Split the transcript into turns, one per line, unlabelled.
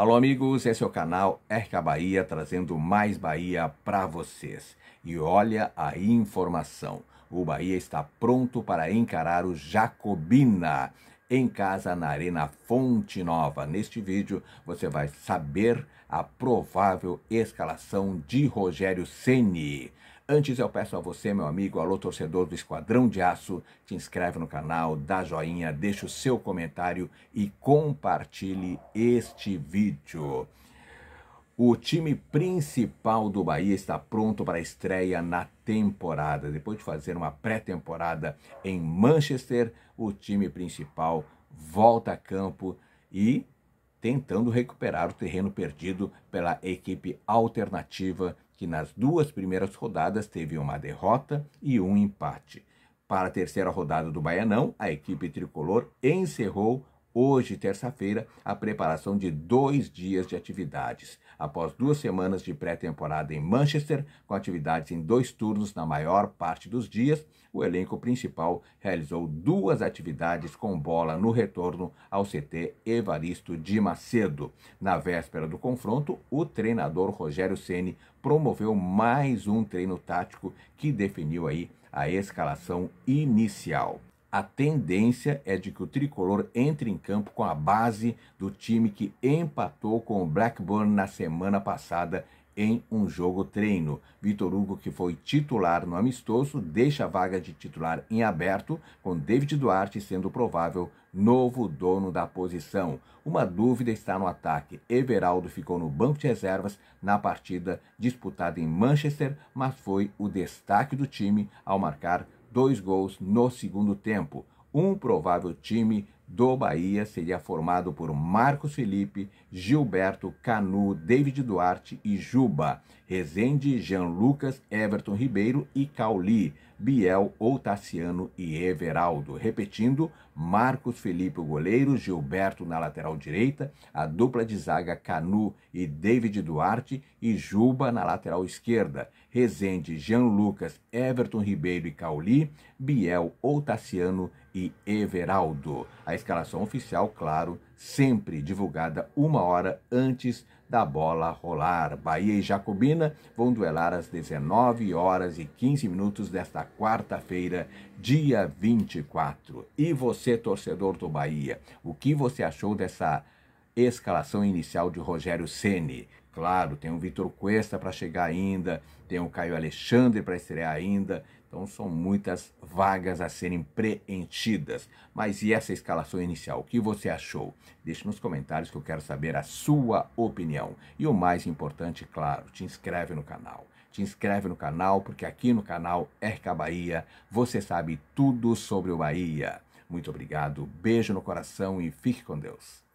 Alô, amigos, esse é o canal RK Bahia trazendo mais Bahia para vocês. E olha a informação: o Bahia está pronto para encarar o Jacobina em casa na Arena Fonte Nova. Neste vídeo você vai saber a provável escalação de Rogério Ceni. Antes eu peço a você, meu amigo, alô torcedor do Esquadrão de Aço, te inscreve no canal, dá joinha, deixa o seu comentário e compartilhe este vídeo. O time principal do Bahia está pronto para a estreia na temporada. Depois de fazer uma pré-temporada em Manchester, o time principal volta a campo e tentando recuperar o terreno perdido pela equipe alternativa que nas duas primeiras rodadas teve uma derrota e um empate. Para a terceira rodada do Baianão, a equipe tricolor encerrou hoje, terça-feira, a preparação de dois dias de atividades. Após duas semanas de pré-temporada em Manchester, com atividades em dois turnos na maior parte dos dias, o elenco principal realizou duas atividades com bola no retorno ao CT Evaristo de Macedo. Na véspera do confronto, o treinador Rogério Ceni promoveu mais um treino tático que definiu aí a escalação inicial a tendência é de que o tricolor entre em campo com a base do time que empatou com o Blackburn na semana passada em um jogo treino. Vitor Hugo, que foi titular no amistoso, deixa a vaga de titular em aberto, com David Duarte sendo o provável novo dono da posição. Uma dúvida está no ataque. Everaldo ficou no banco de reservas na partida disputada em Manchester, mas foi o destaque do time ao marcar dois gols no segundo tempo. Um provável time do Bahia seria formado por Marcos Felipe, Gilberto, Canu, David Duarte e Juba, Rezende, Jean Lucas, Everton Ribeiro e Cauli, Biel, Otaciano e Everaldo. Repetindo, Marcos Felipe o goleiro, Gilberto na lateral direita, a dupla de zaga Canu e David Duarte e Juba na lateral esquerda, Rezende, Jean Lucas, Everton Ribeiro e Cauli, Biel, Otaciano e Everaldo. A escalação oficial, claro, sempre divulgada uma hora antes da bola rolar. Bahia e Jacobina vão duelar às 19 horas e 15 minutos desta quarta-feira, dia 24. E você, torcedor do Bahia, o que você achou dessa escalação inicial de Rogério Ceni? Claro, tem o Vitor Cuesta para chegar ainda, tem o Caio Alexandre para estrear ainda, então são muitas vagas a serem preenchidas. Mas e essa escalação inicial? O que você achou? Deixe nos comentários que eu quero saber a sua opinião. E o mais importante, claro, te inscreve no canal. Te inscreve no canal porque aqui no canal Erca Bahia você sabe tudo sobre o Bahia. Muito obrigado, beijo no coração e fique com Deus.